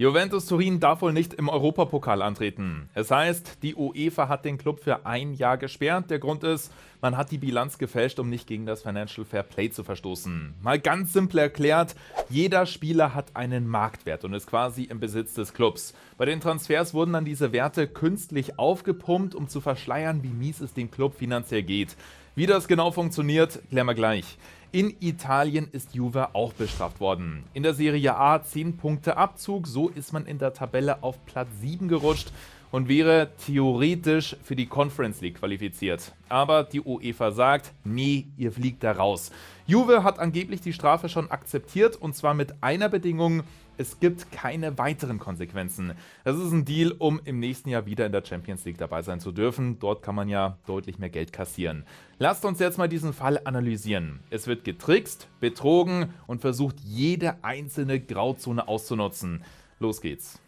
Juventus Turin darf wohl nicht im Europapokal antreten. Es heißt, die UEFA hat den Club für ein Jahr gesperrt. Der Grund ist, man hat die Bilanz gefälscht, um nicht gegen das Financial Fair Play zu verstoßen. Mal ganz simpel erklärt, jeder Spieler hat einen Marktwert und ist quasi im Besitz des Clubs. Bei den Transfers wurden dann diese Werte künstlich aufgepumpt, um zu verschleiern, wie mies es dem Club finanziell geht. Wie das genau funktioniert, klären wir gleich. In Italien ist Juve auch bestraft worden. In der Serie A 10 Punkte Abzug, so ist man in der Tabelle auf Platz 7 gerutscht und wäre theoretisch für die Conference League qualifiziert. Aber die UEFA sagt, nee, ihr fliegt da raus. Juve hat angeblich die Strafe schon akzeptiert und zwar mit einer Bedingung, es gibt keine weiteren Konsequenzen. Das ist ein Deal, um im nächsten Jahr wieder in der Champions League dabei sein zu dürfen. Dort kann man ja deutlich mehr Geld kassieren. Lasst uns jetzt mal diesen Fall analysieren. Es wird getrickst, betrogen und versucht, jede einzelne Grauzone auszunutzen. Los geht's.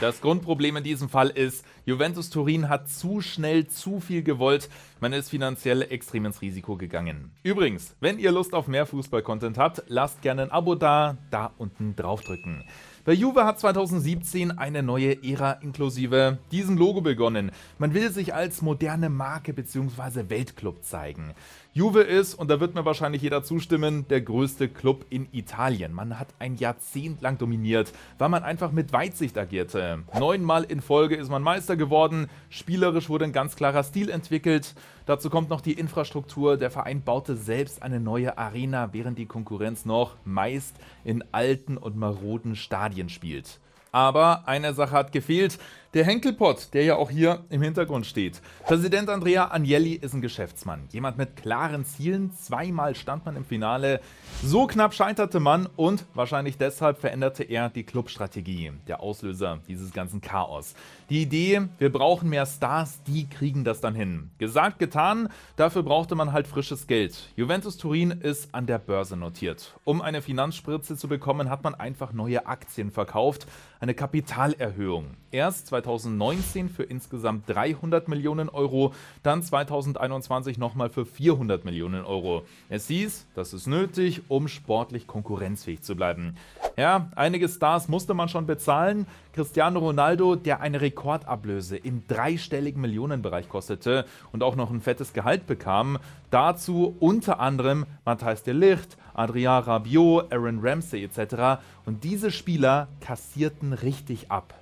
Das Grundproblem in diesem Fall ist, Juventus Turin hat zu schnell zu viel gewollt. Man ist finanziell extrem ins Risiko gegangen. Übrigens, wenn ihr Lust auf mehr Fußball-Content habt, lasst gerne ein Abo da, da unten drauf drücken. Bei Juve hat 2017 eine neue Ära inklusive diesem Logo begonnen. Man will sich als moderne Marke bzw. Weltclub zeigen. Juve ist, und da wird mir wahrscheinlich jeder zustimmen, der größte Club in Italien. Man hat ein Jahrzehnt lang dominiert, weil man einfach mit Weitsicht agierte. Neunmal in Folge ist man Meister geworden, spielerisch wurde ein ganz klarer Stil entwickelt. Dazu kommt noch die Infrastruktur. Der Verein baute selbst eine neue Arena, während die Konkurrenz noch meist in alten und maroden Stadien spielt. Aber eine Sache hat gefehlt der Henkelpott, der ja auch hier im Hintergrund steht. Präsident Andrea Agnelli ist ein Geschäftsmann, jemand mit klaren Zielen. Zweimal stand man im Finale. So knapp scheiterte man und wahrscheinlich deshalb veränderte er die Clubstrategie, der Auslöser dieses ganzen Chaos. Die Idee, wir brauchen mehr Stars, die kriegen das dann hin. Gesagt, getan, dafür brauchte man halt frisches Geld. Juventus Turin ist an der Börse notiert. Um eine Finanzspritze zu bekommen, hat man einfach neue Aktien verkauft, eine Kapitalerhöhung erst 2019 für insgesamt 300 Millionen Euro, dann 2021 nochmal für 400 Millionen Euro. Es hieß, das ist nötig, um sportlich konkurrenzfähig zu bleiben. Ja, einige Stars musste man schon bezahlen. Cristiano Ronaldo, der eine Rekordablöse im dreistelligen Millionenbereich kostete und auch noch ein fettes Gehalt bekam. Dazu unter anderem Matthijs de Licht, Adrien Rabiot, Aaron Ramsey etc. Und diese Spieler kassierten richtig ab.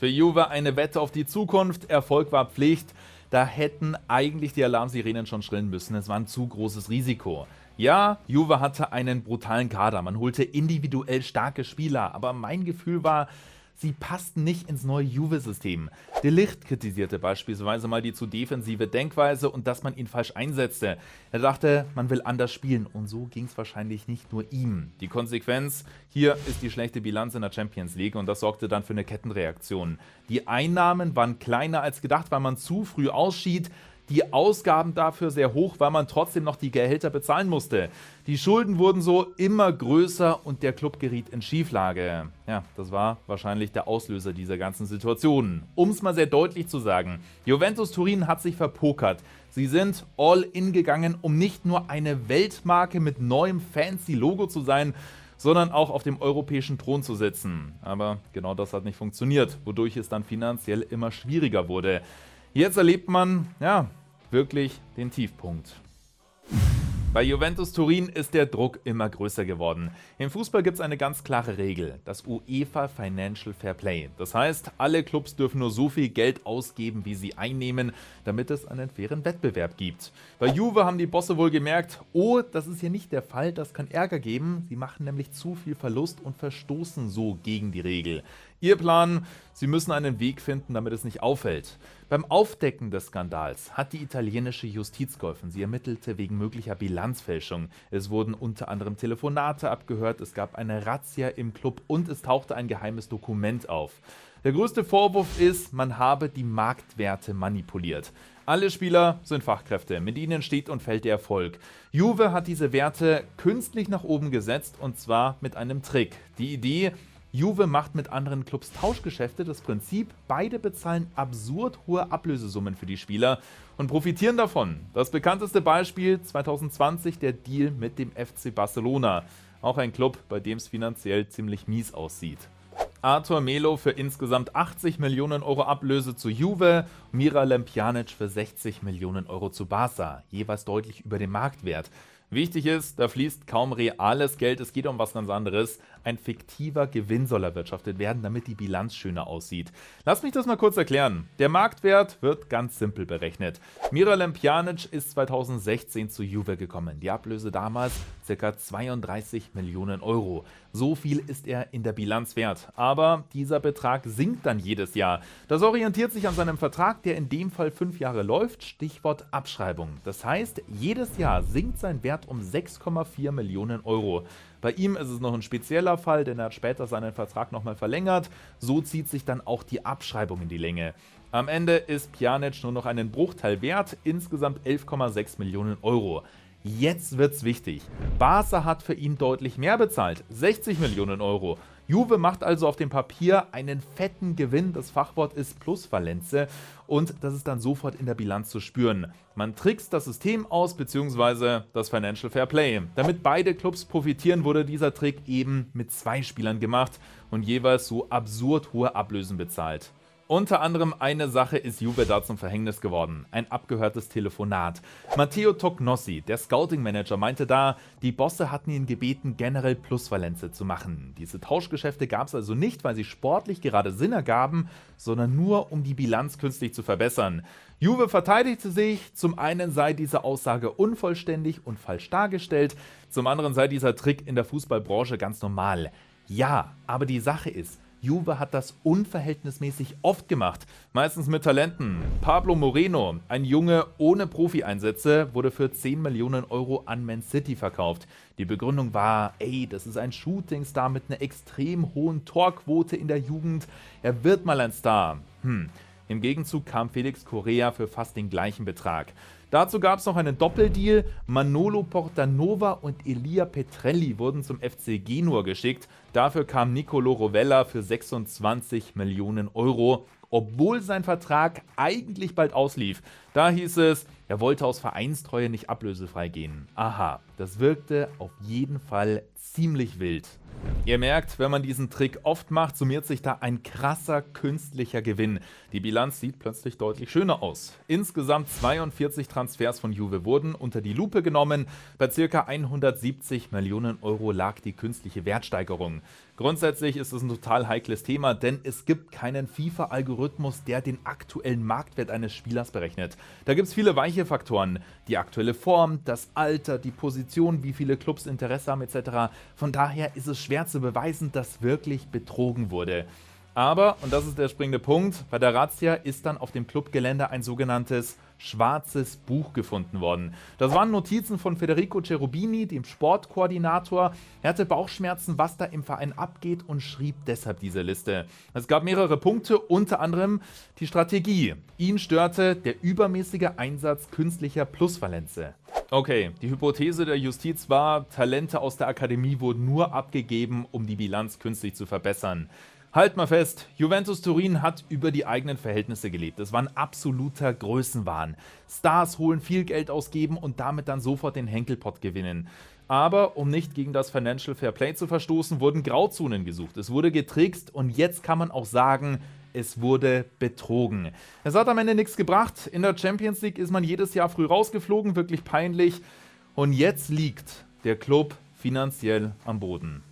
Für Juve eine Wette auf die Zukunft, Erfolg war Pflicht. Da hätten eigentlich die Alarmsirenen schon schrillen müssen, es war ein zu großes Risiko. Ja, Juve hatte einen brutalen Kader, man holte individuell starke Spieler, aber mein Gefühl war, Sie passten nicht ins neue Juve-System. De Licht kritisierte beispielsweise mal die zu defensive Denkweise und dass man ihn falsch einsetzte. Er dachte, man will anders spielen und so ging es wahrscheinlich nicht nur ihm. Die Konsequenz hier ist die schlechte Bilanz in der Champions League und das sorgte dann für eine Kettenreaktion. Die Einnahmen waren kleiner als gedacht, weil man zu früh ausschied die Ausgaben dafür sehr hoch, weil man trotzdem noch die Gehälter bezahlen musste. Die Schulden wurden so immer größer und der Club geriet in Schieflage. Ja, das war wahrscheinlich der Auslöser dieser ganzen Situation. Um es mal sehr deutlich zu sagen, Juventus Turin hat sich verpokert. Sie sind all in gegangen, um nicht nur eine Weltmarke mit neuem fancy Logo zu sein, sondern auch auf dem europäischen Thron zu sitzen. Aber genau das hat nicht funktioniert, wodurch es dann finanziell immer schwieriger wurde. Jetzt erlebt man, ja, wirklich den Tiefpunkt. Bei Juventus Turin ist der Druck immer größer geworden. Im Fußball gibt es eine ganz klare Regel, das UEFA Financial Fair Play. Das heißt, alle Clubs dürfen nur so viel Geld ausgeben, wie sie einnehmen, damit es einen fairen Wettbewerb gibt. Bei Juve haben die Bosse wohl gemerkt, oh, das ist hier nicht der Fall, das kann Ärger geben. Sie machen nämlich zu viel Verlust und verstoßen so gegen die Regel. Ihr Plan, sie müssen einen Weg finden, damit es nicht auffällt. Beim Aufdecken des Skandals hat die italienische Justiz geholfen. Sie ermittelte wegen möglicher Bilanzfälschung. Es wurden unter anderem Telefonate abgehört, es gab eine Razzia im Club und es tauchte ein geheimes Dokument auf. Der größte Vorwurf ist, man habe die Marktwerte manipuliert. Alle Spieler sind Fachkräfte, mit ihnen steht und fällt der Erfolg. Juve hat diese Werte künstlich nach oben gesetzt und zwar mit einem Trick. Die Idee, Juve macht mit anderen Clubs Tauschgeschäfte. Das Prinzip, beide bezahlen absurd hohe Ablösesummen für die Spieler und profitieren davon. Das bekannteste Beispiel 2020 der Deal mit dem FC Barcelona. Auch ein Club, bei dem es finanziell ziemlich mies aussieht. Arthur Melo für insgesamt 80 Millionen Euro Ablöse zu Juve, Mira Lempjanic für 60 Millionen Euro zu Barca, jeweils deutlich über dem Marktwert. Wichtig ist, da fließt kaum reales Geld, es geht um was ganz anderes. Ein fiktiver Gewinn soll erwirtschaftet werden, damit die Bilanz schöner aussieht. Lass mich das mal kurz erklären. Der Marktwert wird ganz simpel berechnet. Miralem Pjanic ist 2016 zu Juve gekommen. Die Ablöse damals ca. 32 Millionen Euro. So viel ist er in der Bilanz wert. Aber dieser Betrag sinkt dann jedes Jahr. Das orientiert sich an seinem Vertrag, der in dem Fall fünf Jahre läuft. Stichwort Abschreibung. Das heißt, jedes Jahr sinkt sein Wert Wert um 6,4 Millionen Euro. Bei ihm ist es noch ein spezieller Fall, denn er hat später seinen Vertrag nochmal verlängert. So zieht sich dann auch die Abschreibung in die Länge. Am Ende ist Pjanic nur noch einen Bruchteil wert, insgesamt 11,6 Millionen Euro. Jetzt wird's wichtig. Barca hat für ihn deutlich mehr bezahlt, 60 Millionen Euro. Juve macht also auf dem Papier einen fetten Gewinn, das Fachwort ist Plusvalenze und das ist dann sofort in der Bilanz zu spüren. Man trickst das System aus bzw. das Financial Fair Play. Damit beide Clubs profitieren, wurde dieser Trick eben mit zwei Spielern gemacht und jeweils so absurd hohe Ablösen bezahlt. Unter anderem eine Sache ist Juve da zum Verhängnis geworden. Ein abgehörtes Telefonat. Matteo Tognossi, der Scouting-Manager, meinte da, die Bosse hatten ihn gebeten, generell Plusvalenze zu machen. Diese Tauschgeschäfte gab es also nicht, weil sie sportlich gerade Sinn ergaben, sondern nur, um die Bilanz künstlich zu verbessern. Juve verteidigte sich, zum einen sei diese Aussage unvollständig und falsch dargestellt, zum anderen sei dieser Trick in der Fußballbranche ganz normal. Ja, aber die Sache ist, Juve hat das unverhältnismäßig oft gemacht, meistens mit Talenten. Pablo Moreno, ein Junge ohne Profi-Einsätze, wurde für 10 Millionen Euro an Man City verkauft. Die Begründung war, ey, das ist ein Shootingstar mit einer extrem hohen Torquote in der Jugend. Er wird mal ein Star. Hm. Im Gegenzug kam Felix Correa für fast den gleichen Betrag. Dazu gab es noch einen Doppeldeal. Manolo Portanova und Elia Petrelli wurden zum FC Genua geschickt. Dafür kam Nicolo Rovella für 26 Millionen Euro, obwohl sein Vertrag eigentlich bald auslief. Da hieß es, er wollte aus Vereinstreue nicht ablösefrei gehen. Aha, das wirkte auf jeden Fall ziemlich wild. Ihr merkt, wenn man diesen Trick oft macht, summiert sich da ein krasser künstlicher Gewinn. Die Bilanz sieht plötzlich deutlich schöner aus. Insgesamt 42 Transfers von Juve wurden unter die Lupe genommen. Bei ca. 170 Millionen Euro lag die künstliche Wertsteigerung. Grundsätzlich ist es ein total heikles Thema, denn es gibt keinen FIFA-Algorithmus, der den aktuellen Marktwert eines Spielers berechnet. Da gibt es viele weiche Faktoren. Die aktuelle Form, das Alter, die Position, wie viele Clubs Interesse haben etc. Von daher ist es schwer zu beweisen, dass wirklich betrogen wurde. Aber, und das ist der springende Punkt, bei der Razzia ist dann auf dem Clubgelände ein sogenanntes schwarzes Buch gefunden worden. Das waren Notizen von Federico Cherubini, dem Sportkoordinator. Er hatte Bauchschmerzen, was da im Verein abgeht und schrieb deshalb diese Liste. Es gab mehrere Punkte, unter anderem die Strategie. Ihn störte der übermäßige Einsatz künstlicher Plusvalenze. Okay, die Hypothese der Justiz war, Talente aus der Akademie wurden nur abgegeben, um die Bilanz künstlich zu verbessern. Halt mal fest, Juventus Turin hat über die eigenen Verhältnisse gelebt. Es war ein absoluter Größenwahn. Stars holen viel Geld ausgeben und damit dann sofort den Henkelpott gewinnen. Aber um nicht gegen das Financial Fair Play zu verstoßen, wurden Grauzonen gesucht. Es wurde getrickst und jetzt kann man auch sagen, es wurde betrogen. Es hat am Ende nichts gebracht. In der Champions League ist man jedes Jahr früh rausgeflogen, wirklich peinlich. Und jetzt liegt der Club finanziell am Boden.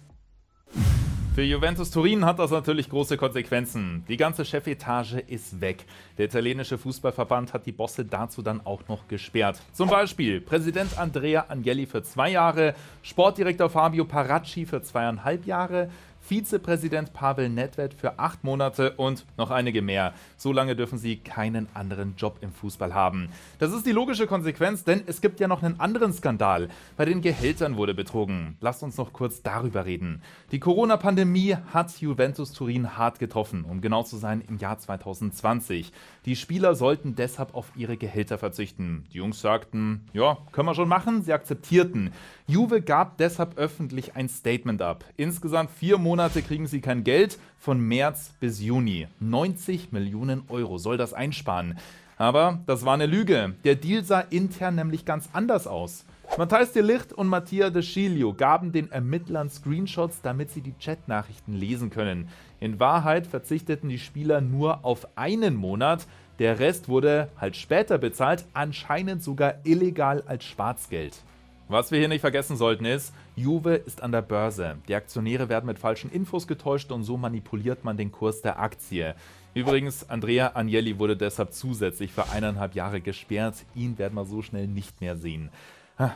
Für Juventus Turin hat das natürlich große Konsequenzen. Die ganze Chefetage ist weg. Der italienische Fußballverband hat die Bosse dazu dann auch noch gesperrt. Zum Beispiel Präsident Andrea Agnelli für zwei Jahre, Sportdirektor Fabio Paracci für zweieinhalb Jahre, Vizepräsident Pavel Nedved für acht Monate und noch einige mehr. So lange dürfen sie keinen anderen Job im Fußball haben. Das ist die logische Konsequenz, denn es gibt ja noch einen anderen Skandal. Bei den Gehältern wurde betrogen. Lasst uns noch kurz darüber reden. Die Corona-Pandemie hat Juventus Turin hart getroffen, um genau zu sein im Jahr 2020. Die Spieler sollten deshalb auf ihre Gehälter verzichten. Die Jungs sagten, ja, können wir schon machen. Sie akzeptierten. Juve gab deshalb öffentlich ein Statement ab. Insgesamt vier Monate Monate kriegen sie kein Geld, von März bis Juni. 90 Millionen Euro soll das einsparen. Aber das war eine Lüge. Der Deal sah intern nämlich ganz anders aus. Matthijs de Licht und Mattia de Sciglio gaben den Ermittlern Screenshots, damit sie die Chatnachrichten lesen können. In Wahrheit verzichteten die Spieler nur auf einen Monat, der Rest wurde halt später bezahlt, anscheinend sogar illegal als Schwarzgeld. Was wir hier nicht vergessen sollten ist, Juve ist an der Börse. Die Aktionäre werden mit falschen Infos getäuscht und so manipuliert man den Kurs der Aktie. Übrigens, Andrea Agnelli wurde deshalb zusätzlich für eineinhalb Jahre gesperrt. Ihn werden wir so schnell nicht mehr sehen.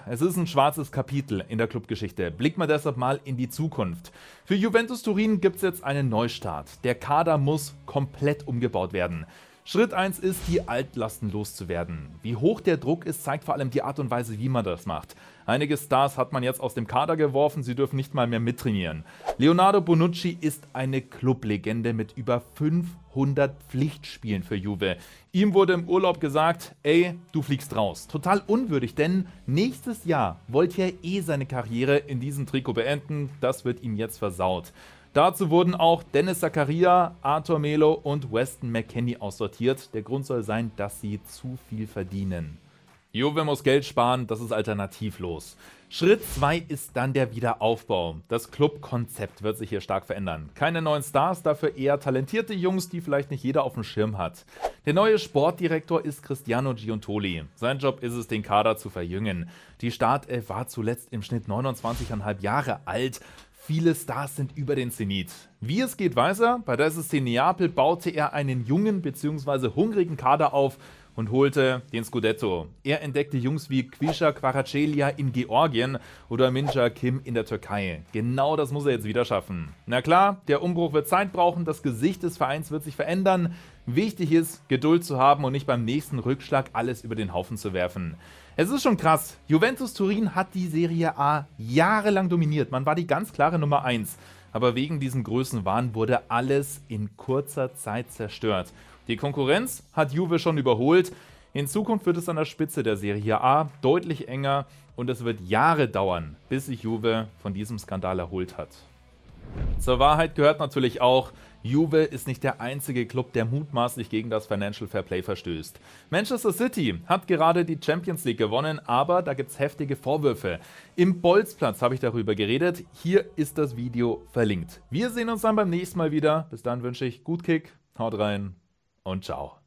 Es ist ein schwarzes Kapitel in der Clubgeschichte. Blickt man deshalb mal in die Zukunft. Für Juventus Turin gibt es jetzt einen Neustart. Der Kader muss komplett umgebaut werden. Schritt 1 ist, die Altlasten loszuwerden. Wie hoch der Druck ist, zeigt vor allem die Art und Weise, wie man das macht. Einige Stars hat man jetzt aus dem Kader geworfen, sie dürfen nicht mal mehr mittrainieren. Leonardo Bonucci ist eine Clublegende mit über 500 Pflichtspielen für Juve. Ihm wurde im Urlaub gesagt, ey, du fliegst raus. Total unwürdig, denn nächstes Jahr wollte er eh seine Karriere in diesem Trikot beenden. Das wird ihm jetzt versaut. Dazu wurden auch Dennis Zakaria, Arthur Melo und Weston McKenney aussortiert. Der Grund soll sein, dass sie zu viel verdienen. Juve muss Geld sparen, das ist alternativlos. Schritt 2 ist dann der Wiederaufbau. Das Clubkonzept wird sich hier stark verändern. Keine neuen Stars, dafür eher talentierte Jungs, die vielleicht nicht jeder auf dem Schirm hat. Der neue Sportdirektor ist Cristiano Giuntoli. Sein Job ist es, den Kader zu verjüngen. Die Startelf war zuletzt im Schnitt 29,5 Jahre alt. Viele Stars sind über den Zenit. Wie es geht, weiß er. Bei der SSC Neapel baute er einen jungen bzw. hungrigen Kader auf, und holte den Scudetto. Er entdeckte Jungs wie Quisha Quaracelia in Georgien oder Minja Kim in der Türkei. Genau das muss er jetzt wieder schaffen. Na klar, der Umbruch wird Zeit brauchen, das Gesicht des Vereins wird sich verändern. Wichtig ist, Geduld zu haben und nicht beim nächsten Rückschlag alles über den Haufen zu werfen. Es ist schon krass. Juventus Turin hat die Serie A jahrelang dominiert. Man war die ganz klare Nummer 1. Aber wegen diesem Größenwahn wurde alles in kurzer Zeit zerstört. Die Konkurrenz hat Juve schon überholt. In Zukunft wird es an der Spitze der Serie A deutlich enger und es wird Jahre dauern, bis sich Juve von diesem Skandal erholt hat. Zur Wahrheit gehört natürlich auch, Juve ist nicht der einzige Club, der mutmaßlich gegen das Financial Fair Play verstößt. Manchester City hat gerade die Champions League gewonnen, aber da gibt es heftige Vorwürfe. Im Bolzplatz habe ich darüber geredet. Hier ist das Video verlinkt. Wir sehen uns dann beim nächsten Mal wieder. Bis dann wünsche ich gut Kick, haut rein und ciao.